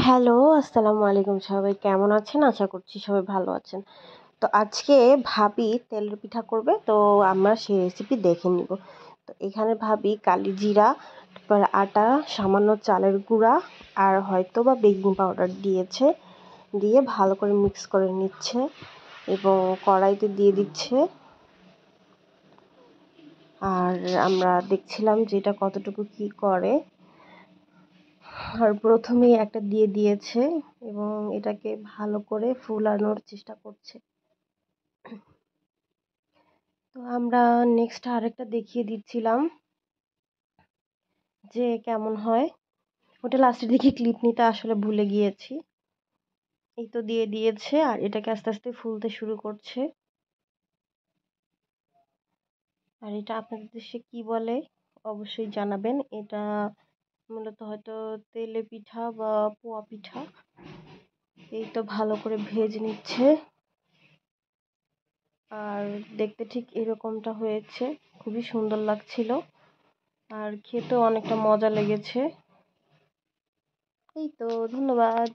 hello আসসালামু আলাইকুম সবাই কেমন আছেন আশা করছি সবাই ভালো আছেন তো আজকে ভাবি তেলের পিঠা করবে তো আমরা সেই রেসিপি দেখে নিব তো এখানে ভাবি কালি জিরা তারপর আটা সামান্য চালের গুঁড়া আর হয়তো বা বেকিং পাউডার দিয়েছে দিয়ে ভালো করে মিক্স করে নিচ্ছে এবং কড়াইতে দিয়ে দিচ্ছে আর আমরা দেখছিলাম যে এটা কতটুকু কী করে আর প্রথমেই একটা দিয়ে দিয়েছে এবং এটাকে ভালো করে ফুলানোর চেষ্টা করছে তো আমরা নেক্সট আরেকটা দেখিয়ে দিচ্ছিলাম যে কেমন হয় ওটা লাস্টের দিকে ক্লিপ নিতে আসলে ভুলে গিয়েছি এই তো দিয়ে দিয়েছে আর এটাকে আস্তে আস্তে ফুলতে শুরু করছে আর এটা আপনাদের দেশে কি বলে অবশ্যই জানাবেন এটা মূলত হয়তো তেলে পিঠা বা পোয়া পিঠা এই তো ভালো করে ভেজে নিচ্ছে আর দেখতে ঠিক এরকমটা হয়েছে খুবই সুন্দর লাগছিল আর খেতেও অনেকটা মজা লেগেছে এই তো ধন্যবাদ